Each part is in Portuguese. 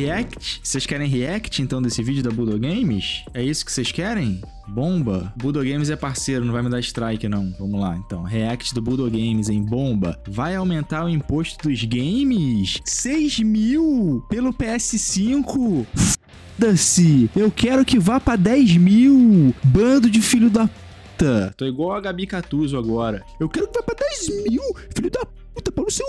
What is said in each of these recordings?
react? Vocês querem react, então, desse vídeo da Budo Games? É isso que vocês querem? Bomba. Budo Games é parceiro, não vai me dar strike, não. Vamos lá, então. React do Budo Games, em Bomba. Vai aumentar o imposto dos games? 6 mil pelo PS5? Foda-se! Eu quero que vá pra 10 mil! Bando de filho da puta! Tô igual a Gabi Catuso agora. Eu quero que vá pra 10 mil! Filho da puta, para o seu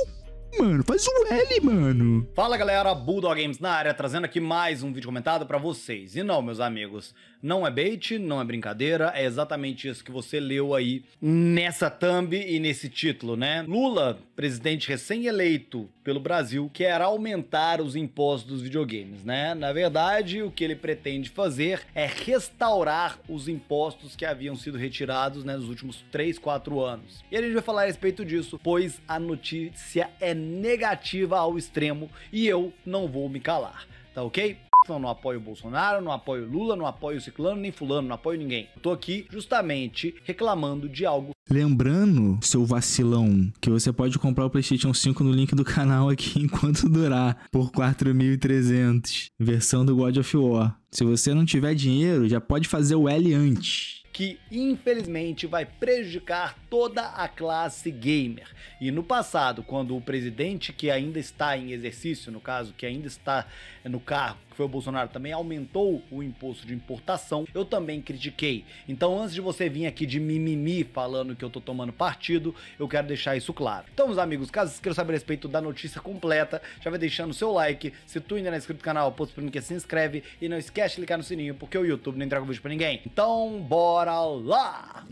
mano. Faz o L, mano. Fala, galera. Bulldog Games na área, trazendo aqui mais um vídeo comentado pra vocês. E não, meus amigos, não é bait, não é brincadeira, é exatamente isso que você leu aí nessa thumb e nesse título, né? Lula, presidente recém-eleito pelo Brasil, quer aumentar os impostos dos videogames, né? Na verdade, o que ele pretende fazer é restaurar os impostos que haviam sido retirados né, nos últimos 3, 4 anos. E a gente vai falar a respeito disso, pois a notícia é negativa ao extremo e eu não vou me calar, tá ok? Não, não apoio o Bolsonaro, não apoio o Lula, não apoio o Ciclano, nem Fulano, não apoio ninguém. Eu tô aqui justamente reclamando de algo. Lembrando, seu vacilão, que você pode comprar o PlayStation 5 no link do canal aqui enquanto durar, por 4.300, versão do God of War. Se você não tiver dinheiro, já pode fazer o L antes que infelizmente vai prejudicar toda a classe gamer. E no passado, quando o presidente que ainda está em exercício, no caso, que ainda está no cargo, que foi o Bolsonaro, também aumentou o imposto de importação, eu também critiquei. Então, antes de você vir aqui de mimimi falando que eu tô tomando partido, eu quero deixar isso claro. Então, meus amigos, caso vocês queiram saber a respeito da notícia completa, já vai deixando o seu like. Se tu ainda não é inscrito no canal, posto pra mim que se inscreve e não esquece de clicar no sininho, porque o YouTube não entrega o vídeo pra ninguém. Então, bora! Bora lá!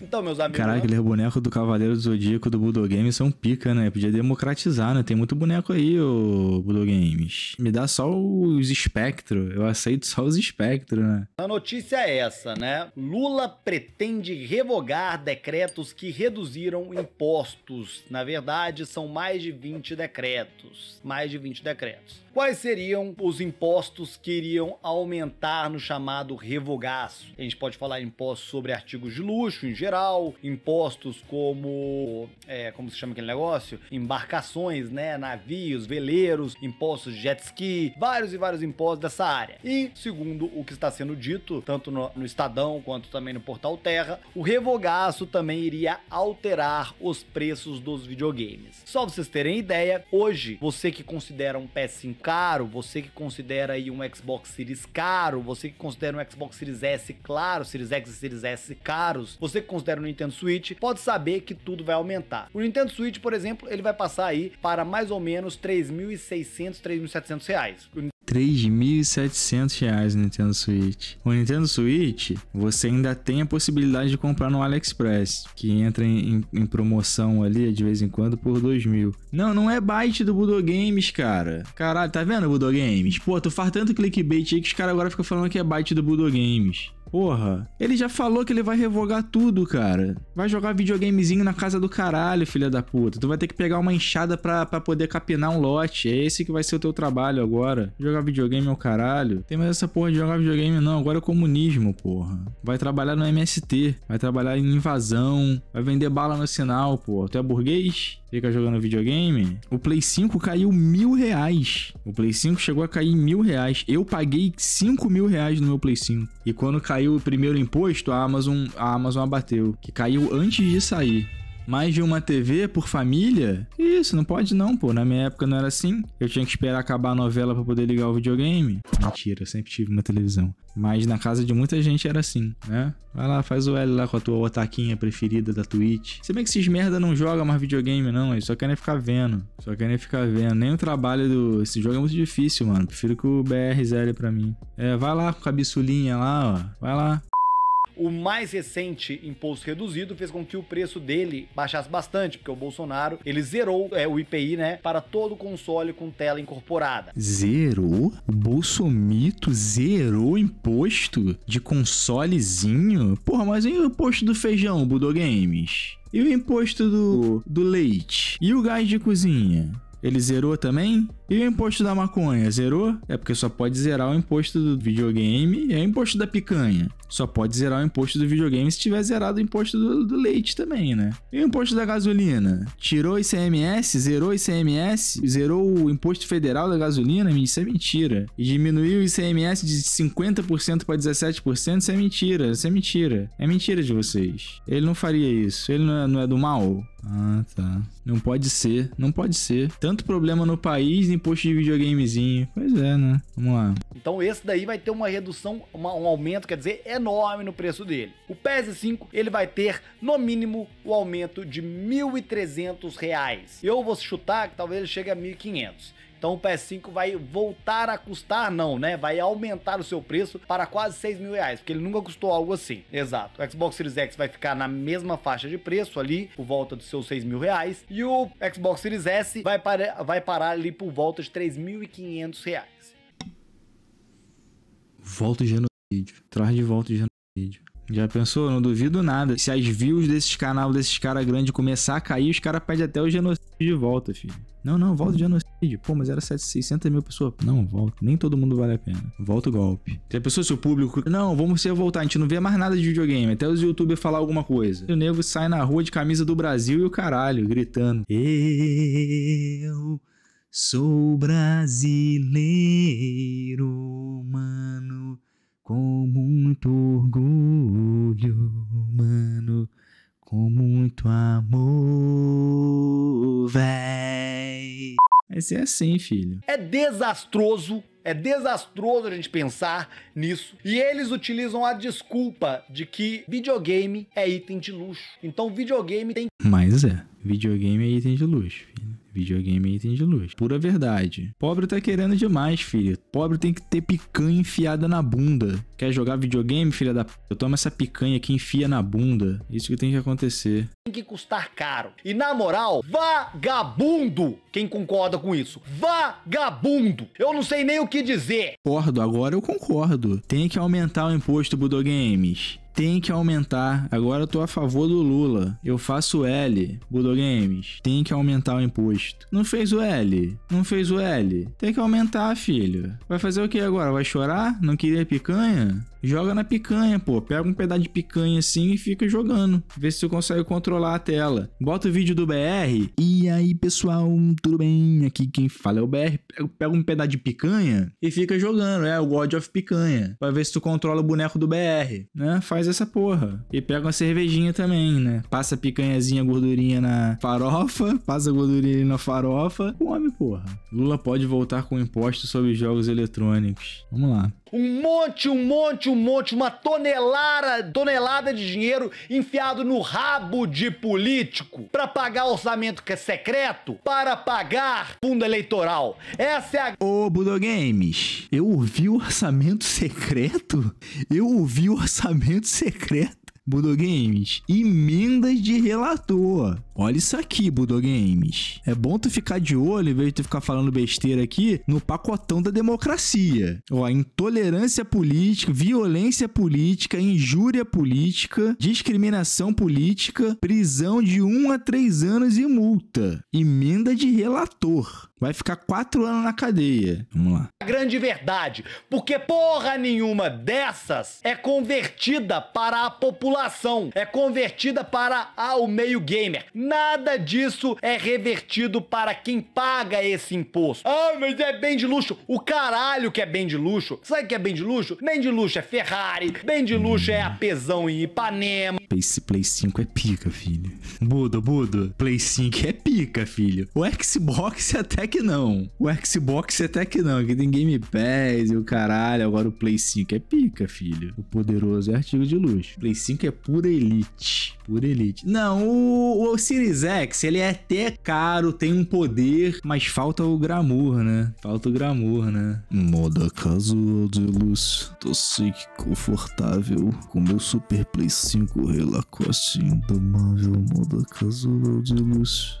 Então, meus amigos. Caraca, o né? boneco do Cavaleiro do Zodíaco do Budogames são pica, né? Podia democratizar, né? Tem muito boneco aí, o Budogames. Me dá só os espectro. Eu aceito só os espectro, né? A notícia é essa, né? Lula pretende revogar decretos que reduziram impostos. Na verdade, são mais de 20 decretos. Mais de 20 decretos. Quais seriam os impostos que iriam aumentar no chamado revogaço? A gente pode falar impostos sobre artigos de luxo em geral, impostos como. É, como se chama aquele negócio? Embarcações, né? Navios, veleiros, impostos de jet ski, vários e vários impostos dessa área. E, segundo o que está sendo dito, tanto no, no Estadão quanto também no Portal Terra, o revogaço também iria alterar os preços dos videogames. Só vocês terem ideia, hoje, você que considera um PS5 caro, você que considera aí um Xbox Series caro, você que considera um Xbox Series S claro, Series X e Series S caros, você que considera o um Nintendo Switch, pode saber que tudo vai aumentar. O Nintendo Switch, por exemplo, ele vai passar aí para mais ou menos 3.600, 3.700 reais. 3.700 reais o Nintendo Switch. O Nintendo Switch, você ainda tem a possibilidade de comprar no AliExpress, que entra em, em, em promoção ali de vez em quando por 2.000. Não, não é byte do Budo Games, cara. Caralho, tá vendo, Budo Games? Pô, tu faz tanto clickbait aí que os caras agora ficam falando que é byte do Budo Games. Porra, ele já falou que ele vai revogar tudo, cara. Vai jogar videogamezinho na casa do caralho, filha da puta. Tu vai ter que pegar uma enxada pra, pra poder capinar um lote. É esse que vai ser o teu trabalho agora. Jogar videogame é o caralho. Tem mais essa porra de jogar videogame, não. Agora é comunismo, porra. Vai trabalhar no MST, vai trabalhar em invasão, vai vender bala no sinal, porra. Tu é burguês? fica jogando videogame, o Play 5 caiu mil reais. O Play 5 chegou a cair mil reais. Eu paguei cinco mil reais no meu Play 5. E quando caiu o primeiro imposto, a Amazon, a Amazon abateu. Que caiu antes de sair mais de uma TV por família? isso, não pode não, pô. Na minha época não era assim. Eu tinha que esperar acabar a novela para poder ligar o videogame. Mentira, eu sempre tive uma televisão. Mas na casa de muita gente era assim, né? Vai lá, faz o L lá com a tua otaquinha preferida da Twitch. Se bem que esses merda não jogam mais videogame, não. Eles só querem ficar vendo. Só querem ficar vendo. Nem o trabalho do. Esse jogo é muito difícil, mano. Prefiro que o BRZL pra mim. É, vai lá com a bissulinha lá, ó. Vai lá. O mais recente imposto reduzido fez com que o preço dele baixasse bastante, porque o Bolsonaro ele zerou é, o IPI, né, para todo console com tela incorporada. Zerou? O Bolsomito zerou imposto de consolezinho? Porra, mas e o imposto do feijão, Budo Games? E o imposto do, do leite? E o gás de cozinha? Ele zerou também? E o imposto da maconha, zerou? É porque só pode zerar o imposto do videogame e o imposto da picanha. Só pode zerar o imposto do videogame se tiver zerado o imposto do, do leite também, né? E o imposto da gasolina? Tirou ICMS? Zerou ICMS? Zerou o imposto federal da gasolina? Isso é mentira. E diminuiu o ICMS de 50% para 17%? Isso é mentira. Isso é mentira. É mentira de vocês. Ele não faria isso. Ele não é, não é do mal? Ah, tá. Não pode ser. Não pode ser. Tanto problema no país, imposto de videogamezinho. Pois é, né? Vamos lá. Então esse daí vai ter uma redução, uma, um aumento, quer dizer, enorme no preço dele. O PS5, ele vai ter, no mínimo, o aumento de R$ 1.300. Eu vou chutar que talvez ele chegue a R$ 1.500. Então o PS5 vai voltar a custar, não, né? Vai aumentar o seu preço para quase 6 mil reais, porque ele nunca custou algo assim. Exato. O Xbox Series X vai ficar na mesma faixa de preço ali, por volta dos seus 6 mil reais. E o Xbox Series S vai, para, vai parar ali por volta de 3.500 reais. Volta o genocídio. Traz de volta o genocídio. Já pensou? Não duvido nada. Se as views desses canal, desses caras grandes começar a cair, os caras pedem até o genocídio de volta, filho. Não, não, volta o genocídio. Pô, mas era 600 mil pessoas. Não, volta. Nem todo mundo vale a pena. Volta o golpe. Tem pessoas, se o público. Não, vamos ser voltar. A gente não vê mais nada de videogame. Até os youtubers falar alguma coisa. E o nego sai na rua de camisa do Brasil e o caralho, gritando. Eu. Sou brasileiro, mano, com muito orgulho, mano com muito amor, véi. Vai ser é assim, filho. É desastroso, é desastroso a gente pensar nisso. E eles utilizam a desculpa de que videogame é item de luxo. Então videogame tem. Mas é, videogame é item de luxo, filho. Videogame é item de luz, Pura verdade. Pobre tá querendo demais, filho. Pobre tem que ter picanha enfiada na bunda. Quer jogar videogame, filha da... Eu tomo essa picanha aqui enfia na bunda. Isso que tem que acontecer tem que custar caro. E na moral, vagabundo! Quem concorda com isso? Vagabundo! Eu não sei nem o que dizer. Concordo, agora eu concordo. Tem que aumentar o imposto Budô Games tem que aumentar. Agora eu tô a favor do Lula. Eu faço L, Budogames. Tem que aumentar o imposto. Não fez o L. Não fez o L. Tem que aumentar, filho. Vai fazer o que agora? Vai chorar? Não queria picanha? Joga na picanha, pô. Pega um pedaço de picanha assim e fica jogando. Vê se você consegue controlar a tela. Bota o vídeo do BR. E aí, pessoal, tudo bem? Aqui quem fala é o BR. Pega um pedaço de picanha e fica jogando. É o God of Picanha. Pra ver se tu controla o boneco do BR. Né? Faz essa porra. E pega uma cervejinha também, né? Passa picanhazinha, gordurinha na farofa. Passa gordurinha na farofa. Come, porra. Lula pode voltar com imposto sobre jogos eletrônicos. Vamos lá. Um monte, um monte, um um monte, uma tonelada, tonelada de dinheiro enfiado no rabo de político para pagar orçamento que é secreto, para pagar fundo eleitoral. Essa é a. Ô, Budo Games, eu ouvi o orçamento secreto? Eu ouvi o orçamento secreto. Budo Games, emendas de relator. Olha isso aqui, Budo Games. É bom tu ficar de olho, em vez de tu ficar falando besteira aqui, no pacotão da democracia. Ó, intolerância política, violência política, injúria política, discriminação política, prisão de 1 um a 3 anos e multa. Emenda de relator. Vai ficar quatro anos na cadeia. Vamos lá. A grande verdade, porque porra nenhuma dessas é convertida para a população, é convertida para o meio gamer nada disso é revertido para quem paga esse imposto. Ah, mas é bem de luxo. O caralho que é bem de luxo. Sabe o que é bem de luxo? Bem de luxo é Ferrari, bem de luxo é a Pesão em Ipanema. Esse Play 5 é pica, filho. Budo, Budo, Play 5 é pica, filho. O Xbox é até que não. O Xbox é até que não, Aqui tem Game Pass e o caralho. Agora o Play 5 é pica, filho. O poderoso é artigo de luxo. Play 5 é pura elite. Pura elite. Não, o, o, o Series X, ele é até caro, tem um poder, mas falta o glamour, né? Falta o glamour, né? Moda casual de luz, tossique confortável, com meu Super Play 5 Relacoste indomável, moda casual de luz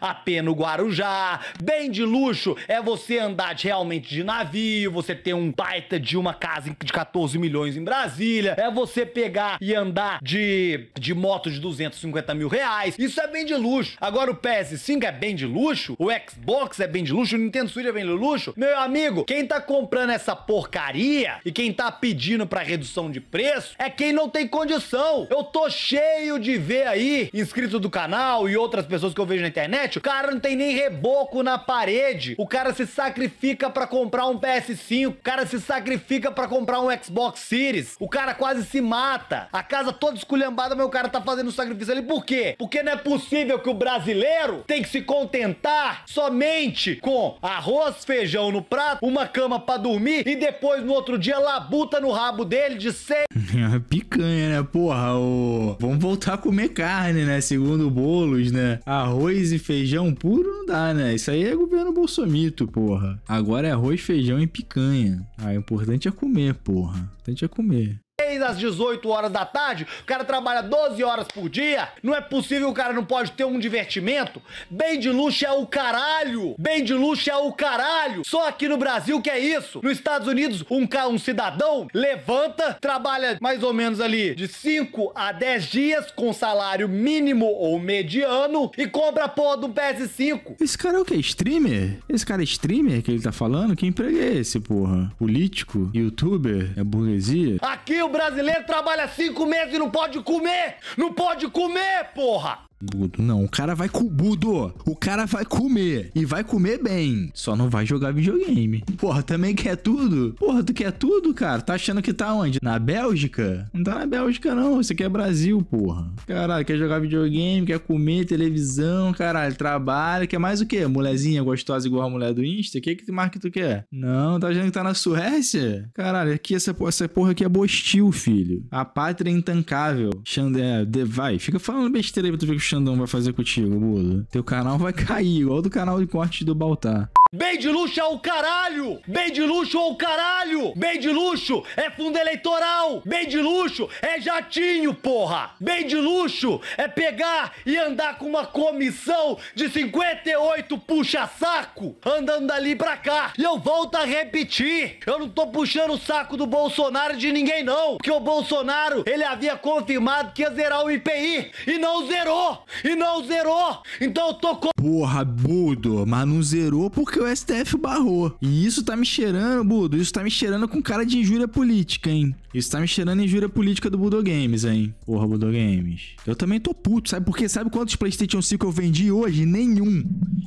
a pé no Guarujá. Bem de luxo é você andar de, realmente de navio, você ter um baita de uma casa de 14 milhões em Brasília, é você pegar e andar de, de moto de 250 mil reais. Isso é bem de luxo. Agora o PS5 é bem de luxo, o Xbox é bem de luxo, o Nintendo Switch é bem de luxo. Meu amigo, quem tá comprando essa porcaria e quem tá pedindo pra redução de preço é quem não tem condição. Eu tô cheio de ver aí, inscrito do canal e outras pessoas que eu vejo na internet, o cara não tem nem reboco na parede. O cara se sacrifica para comprar um PS5. O cara se sacrifica para comprar um Xbox Series. O cara quase se mata. A casa toda esculhambada, mas o cara tá fazendo um sacrifício ali. Por quê? Porque não é possível que o brasileiro tem que se contentar somente com arroz, feijão no prato, uma cama para dormir e depois no outro dia labuta no rabo dele de seis. É picanha, né? Porra, ô... vamos voltar a comer carne, né? Segundo bolos, né? Arroz arroz e feijão puro não dá, né? Isso aí é governo bolsomito, porra. Agora é arroz, feijão e picanha. Ah, o importante é comer, porra. O importante é comer. 6 às 18 horas da tarde, o cara trabalha 12 horas por dia. Não é possível que o cara não pode ter um divertimento. Bem de luxo é o caralho. Bem de luxo é o caralho. Só aqui no Brasil que é isso. Nos Estados Unidos, um, um cidadão levanta, trabalha mais ou menos ali de 5 a 10 dias com salário mínimo ou mediano e compra a porra do PS5. Esse cara é o que? Streamer? Esse cara é streamer que ele tá falando? Que emprego é esse, porra? Político? Youtuber? É burguesia? Aqui o brasileiro trabalha cinco meses e não pode comer! Não pode comer, porra! Budo, não. O cara vai com Budo. O cara vai comer. E vai comer bem. Só não vai jogar videogame. Porra, também quer tudo? Porra, tu quer tudo, cara? Tá achando que tá onde? Na Bélgica? Não tá na Bélgica, não. Isso aqui é Brasil, porra. Caralho, quer jogar videogame, quer comer, televisão, caralho, trabalho. Quer mais o quê? Mulherzinha gostosa igual a mulher do Insta? Que que marca que tu quer? Não, tá achando que tá na Suécia? Caralho, aqui essa, essa porra aqui é bostil, filho. A pátria é intancável. Xander, vai. Fica falando besteira aí pra tu ver Xandão vai fazer contigo, Buda? Teu canal vai cair, igual do canal de corte do Baltar. Bem de luxo é o caralho! Bem de luxo é o caralho! Bem de luxo é fundo eleitoral! Bem de luxo é jatinho, porra! Bem de luxo é pegar e andar com uma comissão de 58 puxa-saco andando dali pra cá! E eu volto a repetir! Eu não tô puxando o saco do Bolsonaro de ninguém, não! Porque o Bolsonaro, ele havia confirmado que ia zerar o IPI e não zerou! E não zerou! Então eu tô. com... Porra, Budo, mas não zerou porque o STF barrou. E isso tá me cheirando, Budo, isso tá me cheirando com cara de injúria política, hein? Isso tá me cheirando injúria política do Budo Games, hein? Porra, Budo Games. Eu também tô puto, sabe? Porque sabe quantos PlayStation 5 eu vendi hoje? Nenhum.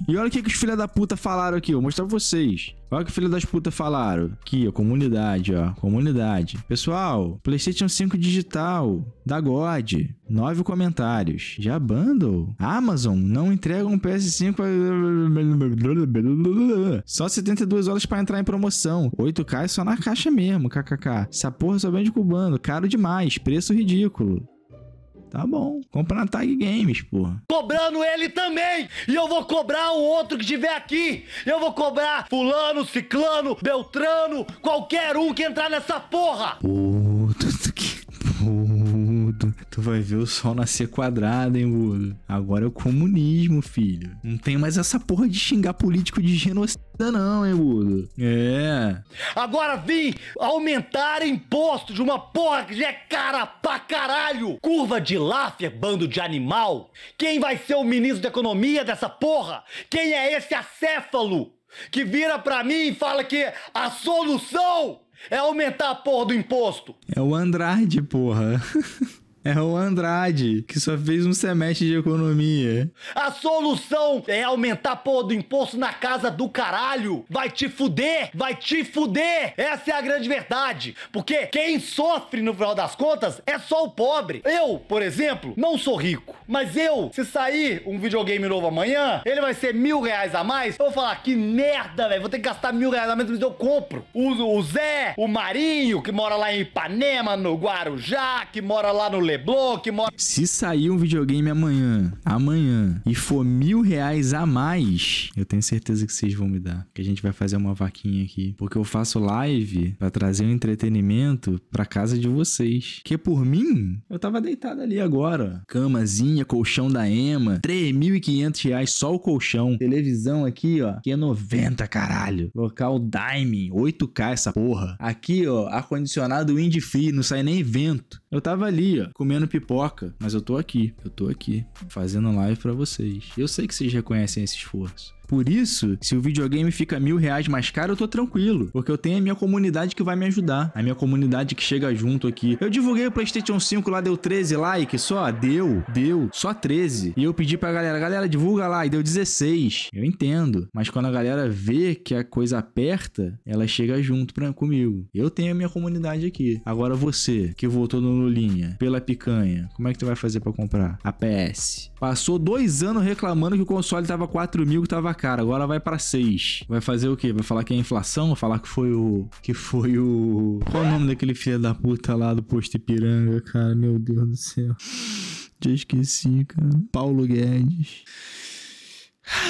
E olha o que, que os filha da puta falaram aqui, eu vou mostrar pra vocês. Olha o que filha das putas falaram. Aqui, ó, comunidade, ó. Comunidade. Pessoal, PlayStation 5 digital, da God. Nove comentários. Já bundle? Amazon não entrega um PS5 a... Só 72 horas para entrar em promoção. 8K é só na caixa mesmo, kkk. Essa porra só Banjo cubano. Caro demais, preço ridículo. Tá bom, compra na Tag Games, porra. Cobrando ele também! E eu vou cobrar o outro que estiver aqui! Eu vou cobrar fulano, ciclano, beltrano, qualquer um que entrar nessa porra! Porra. Tu vai ver o sol nascer quadrado, hein, Buda? Agora é o comunismo, filho. Não tem mais essa porra de xingar político de genocida, não, hein, Buda? É. Agora vim aumentar imposto de uma porra que já é cara pra caralho! Curva de láfia, bando de animal! Quem vai ser o ministro da economia dessa porra? Quem é esse acéfalo? que vira pra mim e fala que a solução é aumentar a porra do imposto. É o Andrade, porra. É o Andrade, que só fez um semestre de economia. A solução é aumentar a porra do imposto na casa do caralho. Vai te fuder, vai te fuder. Essa é a grande verdade. Porque quem sofre no final das contas é só o pobre. Eu, por exemplo, não sou rico. Mas eu, se sair um videogame novo amanhã, ele vai ser mil reais a mais. Eu vou falar, que merda, velho. Vou ter que gastar mil reais a mais, mas eu compro. O, o Zé, o Marinho, que mora lá em Ipanema, no Guarujá, que mora lá no Le mora. Se sair um videogame amanhã, amanhã, e for mil reais a mais, eu tenho certeza que vocês vão me dar. Que a gente vai fazer uma vaquinha aqui. Porque eu faço live para trazer um entretenimento pra casa de vocês. Que por mim, eu tava deitado ali agora. Camazinha, colchão da Ema. 3.500 reais só o colchão. Televisão aqui, ó. Que é 90, caralho. Local Diamond. 8K essa porra. Aqui, ó. Ar-condicionado Wind Free. Não sai nem vento. Eu tava ali, ó, comendo pipoca, mas eu tô aqui, eu tô aqui, fazendo live para vocês. Eu sei que vocês reconhecem esse esforço. Por isso, se o videogame fica mil reais mais caro, eu tô tranquilo, porque eu tenho a minha comunidade que vai me ajudar, a minha comunidade que chega junto aqui. Eu divulguei o PlayStation 5 lá, deu 13 likes só, deu, deu, só 13. E eu pedi pra galera, galera, divulga lá, e deu 16. Eu entendo, mas quando a galera vê que a coisa aperta, ela chega junto pra, comigo. Eu tenho a minha comunidade aqui. Agora você, que voltou no Lulinha, pela picanha, como é que tu vai fazer pra comprar? A PS. Passou dois anos reclamando que o console tava 4 mil, que tava cara, agora vai para 6. Vai fazer o quê? Vai falar que é inflação? Vai falar que foi o... Que foi o... Qual é o nome daquele filho da puta lá do posto Ipiranga, cara? Meu Deus do céu. Já esqueci, cara. Paulo Guedes.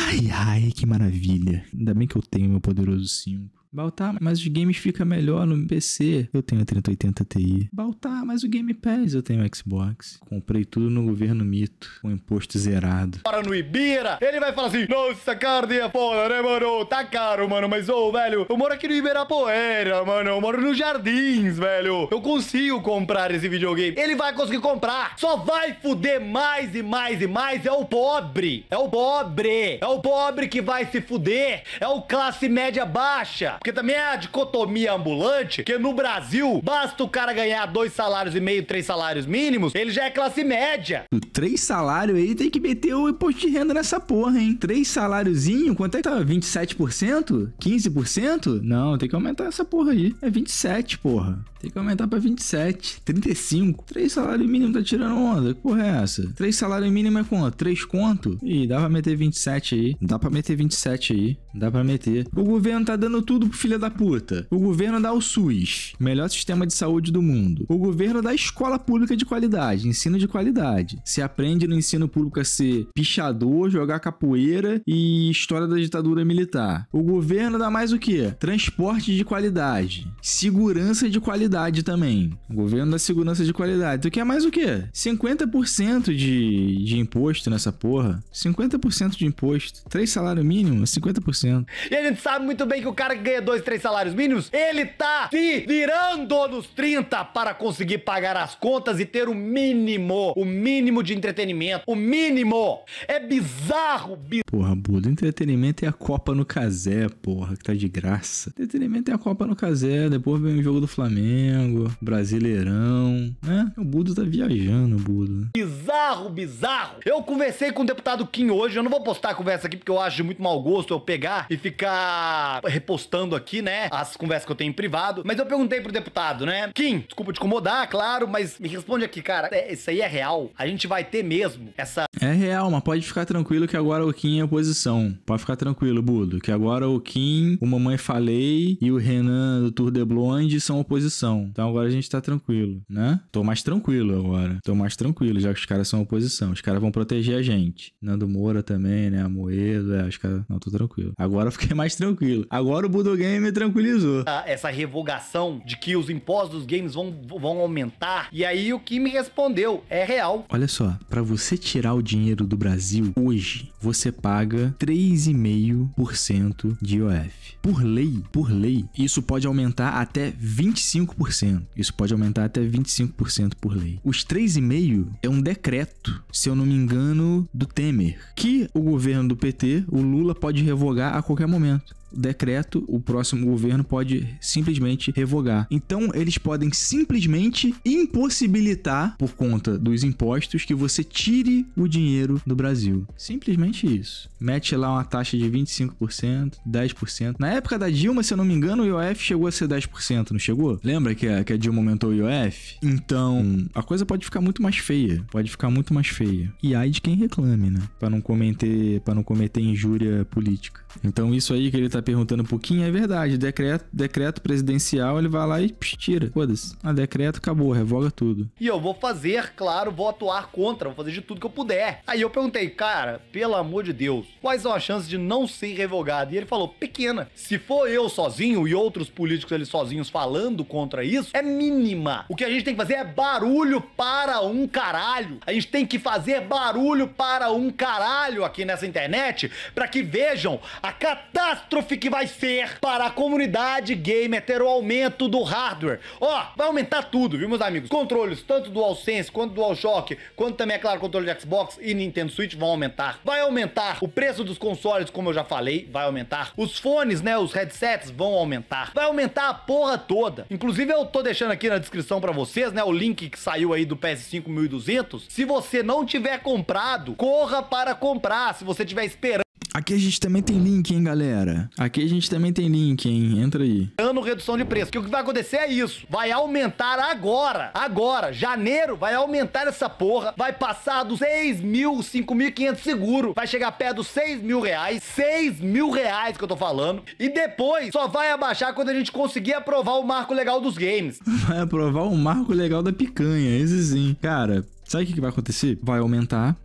Ai, ai, que maravilha. Ainda bem que eu tenho meu poderoso 5. Baltar, mas os games fica melhor no PC. Eu tenho a 3080 Ti. Baltar, mas o Game Pass. Eu tenho o Xbox. Comprei tudo no governo mito, com imposto zerado. Para no Ibira, ele vai falar assim, nossa, carne é foda, né, mano? Tá caro, mano, mas, ô, velho, eu moro aqui no Ibirapuera, mano. Eu moro nos Jardins, velho. Eu consigo comprar esse videogame. Ele vai conseguir comprar. Só vai fuder mais e mais e mais. É o pobre. É o pobre. É o pobre que vai se fuder. É o classe média baixa. Porque também é a dicotomia ambulante, que no Brasil, basta o cara ganhar dois salários e meio, três salários mínimos, ele já é classe média. três salários aí tem que meter o imposto de renda nessa porra, hein? Três saláriozinho, quanto é que tá? 27%? 15%? Não, tem que aumentar essa porra aí. É 27, porra. Tem que aumentar pra 27, 35. Três salários mínimos tá tirando onda. Que porra é essa? Três salários mínimos é quanto? Três conto? Ih, dá pra meter 27 aí. Dá pra meter 27 aí. Dá pra meter. O governo tá dando tudo pro filho da puta. O governo dá o SUS, melhor sistema de saúde do mundo. O governo dá escola pública de qualidade, ensino de qualidade. Se aprende no ensino público a ser pichador, jogar capoeira e história da ditadura militar. O governo dá mais o quê? Transporte de qualidade, segurança de qualidade qualidade também. O governo da segurança de qualidade. Tu quer mais o quê? 50% de, de imposto nessa porra. 50% de imposto. Três salários mínimos, 50%. É e a gente sabe muito bem que o cara que ganha dois, três salários mínimos, ele tá se virando nos 30 para conseguir pagar as contas e ter o mínimo, o mínimo de entretenimento, o mínimo. É bizarro, bizarro. Porra, Buda, entretenimento é a Copa no Casé, porra, que tá de graça. Entretenimento é a Copa no Casé, depois vem o jogo do Flamengo. Flamengo, Brasileirão, né? O Budo tá viajando, Budo. Bizarro, bizarro. Eu conversei com o deputado Kim hoje, eu não vou postar a conversa aqui porque eu acho de muito mau gosto eu pegar e ficar repostando aqui, né, as conversas que eu tenho em privado, mas eu perguntei pro deputado, né? Kim, desculpa te incomodar, claro, mas me responde aqui, cara, é, isso aí é real? A gente vai ter mesmo essa... É real, mas pode ficar tranquilo que agora o Kim é oposição. Pode ficar tranquilo, Budo, que agora o Kim, o Mamãe Falei e o Renan do Tour de Blonde são oposição oposição. Então agora a gente tá tranquilo, né? Tô mais tranquilo agora. Tô mais tranquilo, já que os caras são oposição. Os caras vão proteger a gente. Nando Moura também, né? A é, os caras. Não, tô tranquilo. Agora eu fiquei mais tranquilo. Agora o Budogame me tranquilizou. Ah, essa revogação de que os impostos dos games vão, vão aumentar. E aí o que me respondeu é real. Olha só, para você tirar o dinheiro do Brasil hoje, você paga 3,5% de IOF. Por lei, por lei, isso pode aumentar até 25%. Isso pode aumentar até 25% por lei. Os 3,5 é um decreto, se eu não me engano, do Temer, que o governo do PT, o Lula pode revogar a qualquer momento decreto, o próximo governo pode simplesmente revogar. Então, eles podem simplesmente impossibilitar, por conta dos impostos, que você tire o dinheiro do Brasil. Simplesmente isso. Mete lá uma taxa de 25%, 10%. Na época da Dilma, se eu não me engano, o IOF chegou a ser 10%, não chegou? Lembra que a, que a Dilma aumentou o IOF? Então, a coisa pode ficar muito mais feia. Pode ficar muito mais feia. E ai de quem reclame, né? Pra não cometer, pra não cometer injúria política. Então, isso aí que ele tá perguntando um pouquinho, é verdade. Decreto, decreto presidencial, ele vai lá e psh, tira. Foda-se. Ah, decreto, acabou, revoga tudo. E eu vou fazer, claro, vou atuar contra, vou fazer de tudo que eu puder. Aí eu perguntei, cara, pelo amor de Deus, quais são as chances de não ser revogado? E ele falou, pequena. Se for eu sozinho e outros políticos ali sozinhos falando contra isso, é mínima. O que a gente tem que fazer é barulho para um caralho. A gente tem que fazer barulho para um caralho aqui nessa internet para que vejam a catástrofe que vai ser para a comunidade gamer ter o aumento do hardware. Ó, oh, vai aumentar tudo, viu, meus amigos? Controles, tanto do AllSense quanto do DualShock, quanto também, é claro, controle de Xbox e Nintendo Switch vão aumentar. Vai aumentar o preço dos consoles, como eu já falei, vai aumentar. Os fones, né, os headsets vão aumentar. Vai aumentar a porra toda. Inclusive, eu tô deixando aqui na descrição para vocês, né, o link que saiu aí do PS5 1200. Se você não tiver comprado, corra para comprar. Se você tiver esperando Aqui a gente também tem link, hein, galera? Aqui a gente também tem link, hein? Entra aí. Ano redução de preço. Que o que vai acontecer é isso. Vai aumentar agora. Agora. Janeiro vai aumentar essa porra. Vai passar dos 6 mil, 5.500 seguro. Vai chegar perto dos 6 mil reais. 6 mil reais que eu tô falando. E depois só vai abaixar quando a gente conseguir aprovar o marco legal dos games. Vai aprovar o marco legal da picanha. Esse sim. Cara, Sabe o que vai acontecer? Vai aumentar,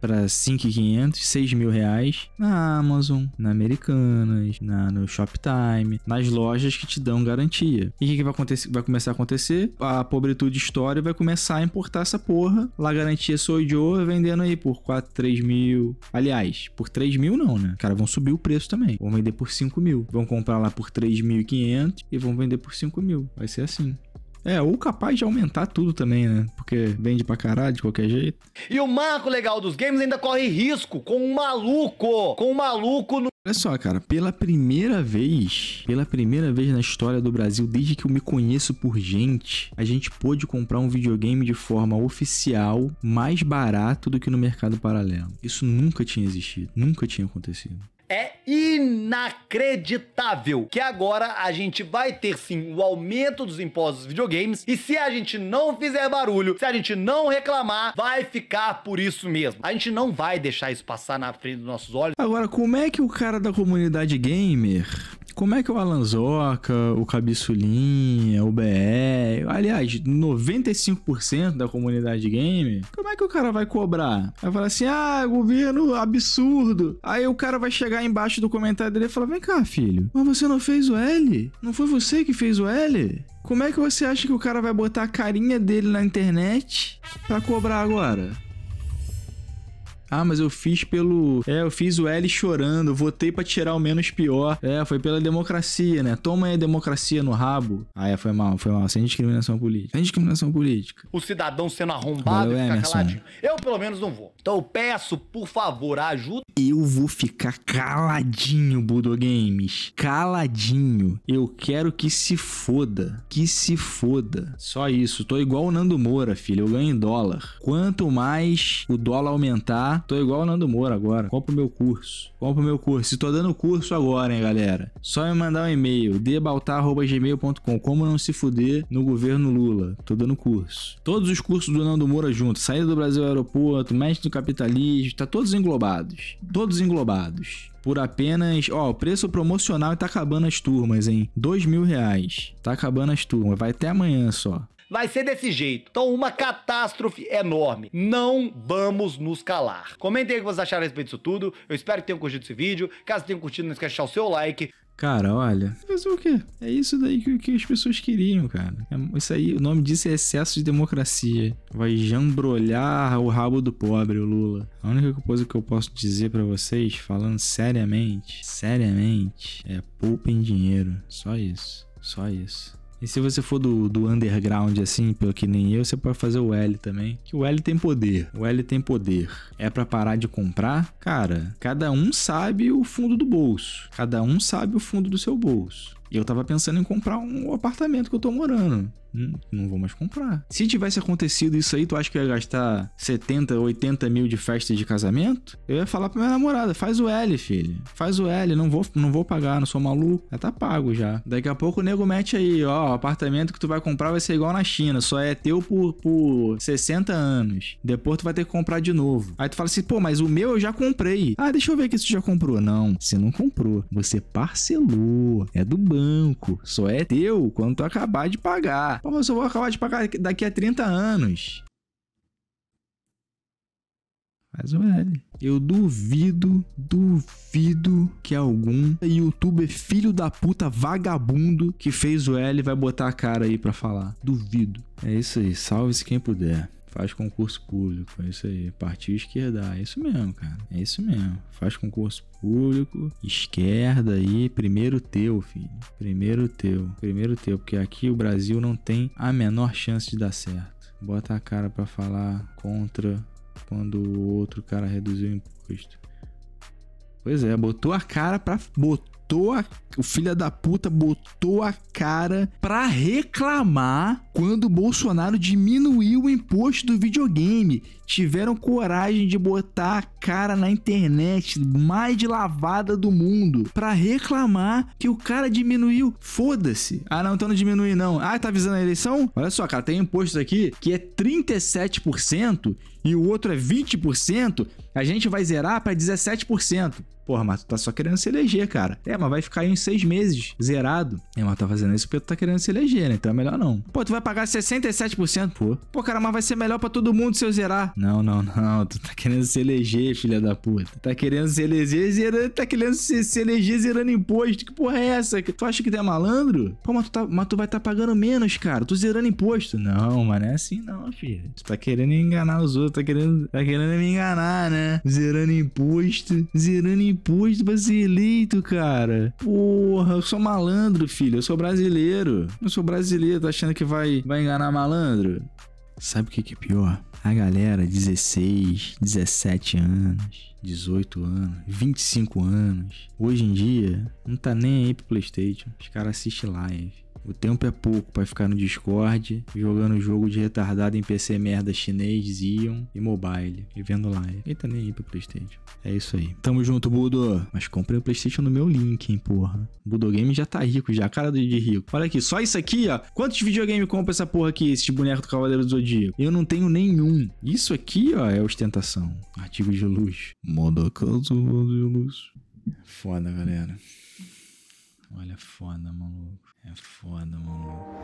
para 5,500, 6 mil reais na Amazon, na Americanas, na, no Shoptime, nas lojas que te dão garantia. E o que, que, vai, acontecer, vai começar a acontecer? A pobretude história vai começar a importar essa porra. Lá garantia Soy Joe vendendo aí por 4, 3 mil. Aliás, por 3 mil não, né? Cara, vão subir o preço também. Vão vender por 5 mil. Vão comprar lá por 3.500 e vão vender por 5 mil. Vai ser assim. É, ou capaz de aumentar tudo também, né? Porque vende pra caralho de qualquer jeito. E o marco legal dos games ainda corre risco com um maluco, com um maluco no... Olha só, cara, pela primeira vez, pela primeira vez na história do Brasil, desde que eu me conheço por gente, a gente pôde comprar um videogame de forma oficial mais barato do que no mercado paralelo. Isso nunca tinha existido, nunca tinha acontecido. É inacreditável que agora a gente vai ter sim o aumento dos impostos dos videogames e se a gente não fizer barulho, se a gente não reclamar, vai ficar por isso mesmo. A gente não vai deixar isso passar na frente dos nossos olhos. Agora, como é que o cara da comunidade gamer como é que o Alanzoca, o Cabeçulinha, o BR, aliás, 95% da comunidade gamer, como é que o cara vai cobrar? Vai falar assim, ah, é governo absurdo. Aí o cara vai chegar chegar embaixo do comentário dele e falar: Vem cá, filho, mas você não fez o L? Não foi você que fez o L? Como é que você acha que o cara vai botar a carinha dele na internet pra cobrar agora? Ah, mas eu fiz pelo. É, eu fiz o L chorando, votei para tirar o menos pior. É, foi pela democracia, né? Toma aí a democracia no rabo. Ah, é, foi mal, foi mal. Sem discriminação política. Sem discriminação política. O cidadão sendo arrombado Valeu, e ficar caladinho. Eu, pelo menos, não vou. Então eu peço, por favor, ajuda. Eu vou ficar caladinho, Budo Games. Caladinho. Eu quero que se foda. Que se foda. Só isso. Tô igual o Nando Moura, filho. Eu ganho em dólar. Quanto mais o dólar aumentar, Tô igual o Nando Moura agora. Compra o meu curso. Compra o meu curso. Se tô dando curso agora, hein, galera. Só me mandar um e-mail, debaltar.gmail.com. Como não se fuder no governo Lula. Tô dando curso. Todos os cursos do Nando Moura juntos. Saída do Brasil ao aeroporto, mestre do capitalismo. Tá todos englobados. Todos englobados por apenas. Ó, o preço promocional tá acabando as turmas, hein? Dois mil reais. Tá acabando as turmas. Vai até amanhã só vai ser desse jeito. Então, uma catástrofe enorme. Não vamos nos calar. Comentem aí o que vocês acharam a respeito disso tudo. Eu espero que tenham curtido esse vídeo. Caso tenham curtido, não esqueça de deixar o seu like. Cara, olha, fazer o quê? É isso daí que, que as pessoas queriam, cara. É, isso aí, o nome disso é excesso de democracia. Vai jambrolhar o rabo do pobre, o Lula. A única coisa que eu posso dizer para vocês, falando seriamente, seriamente, é poupem dinheiro. Só isso. Só isso. E se você for do, do underground assim, pelo que nem eu, você pode fazer o L também. Que o L tem poder. O L tem poder. É para parar de comprar? Cara, cada um sabe o fundo do bolso. Cada um sabe o fundo do seu bolso. E eu tava pensando em comprar um apartamento que eu tô morando. Hum, não vou mais comprar. Se tivesse acontecido isso aí, tu acha que eu ia gastar 70, 80 mil de festa de casamento? Eu ia falar pra minha namorada: faz o L, filho. Faz o L, não vou, não vou pagar, não sou maluco. Já tá pago já. Daqui a pouco o nego mete aí: ó, o apartamento que tu vai comprar vai ser igual na China, só é teu por, por 60 anos. Depois tu vai ter que comprar de novo. Aí tu fala assim: pô, mas o meu eu já comprei. Ah, deixa eu ver que tu já comprou. Não, você não comprou. Você parcelou. É do banco banco. Só é teu quando tu acabar de pagar. Pô, mas eu vou acabar de pagar daqui a 30 anos. o L. eu duvido, duvido que algum youtuber filho da puta vagabundo que fez o L vai botar a cara aí pra falar. Duvido. É isso aí, salve-se quem puder. Faz concurso público, é isso aí. Partiu esquerda, é isso mesmo, cara. É isso mesmo. Faz concurso público, esquerda aí, primeiro teu, filho. Primeiro teu, primeiro teu, porque aqui o Brasil não tem a menor chance de dar certo. Bota a cara para falar contra quando o outro cara reduziu o imposto. Pois é, botou a cara para botou botou a. O filho da puta botou a cara pra reclamar quando o Bolsonaro diminuiu o imposto do videogame tiveram coragem de botar a cara na internet mais de lavada do mundo para reclamar que o cara diminuiu. Foda-se. Ah, não, então não diminui não. Ah, tá avisando a eleição? Olha só, cara, tem impostos aqui que é 37% e o outro é 20%. A gente vai zerar para 17%. Porra, mas tu tá só querendo se eleger, cara. É, mas vai ficar aí uns seis meses, zerado. É, mas tá fazendo isso porque tu tá querendo se eleger, né? Então é melhor não. Pô, tu vai pagar 67%, pô. Pô, cara, mas vai ser melhor para todo mundo se eu zerar. Não, não, não. Tu tá querendo se eleger, filha da puta. Tá querendo se eleger, zerando, tá querendo se, se eleger zerando imposto. Que porra é essa? Tu acha que tu é malandro? Pô, mas tu, tá, mas tu vai estar tá pagando menos, cara. Tu zerando imposto. Não, mano, é assim não, filho. Tu tá querendo enganar os outros, tá querendo, tá querendo me enganar, né? Zerando imposto, zerando imposto pra ser eleito, cara. Porra, eu sou malandro, filho. Eu sou brasileiro. Eu sou brasileiro. Tá achando que vai, vai enganar malandro? Sabe o que é pior? A galera, 16, 17 anos, 18 anos, 25 anos, hoje em dia, não tá nem aí pro PlayStation. Os caras assistem live. O tempo é pouco para ficar no Discord, jogando jogo de retardado em PC merda chinês, Zion e mobile, e vendo live. Eita, nem aí pro Playstation. É isso aí. Tamo junto, Budo. Mas comprei o Playstation no meu link, hein, porra. Budo Game já tá rico, já. Cara de rico. Olha aqui, só isso aqui, ó. Quantos videogames compra essa porra aqui, esse boneco do Cavaleiro do Zodíaco? Eu não tenho nenhum. Isso aqui, ó, é ostentação. Artigo de luz. Modo caso, de luz. Foda, galera. Olha, foda, maluco. É foda, mano.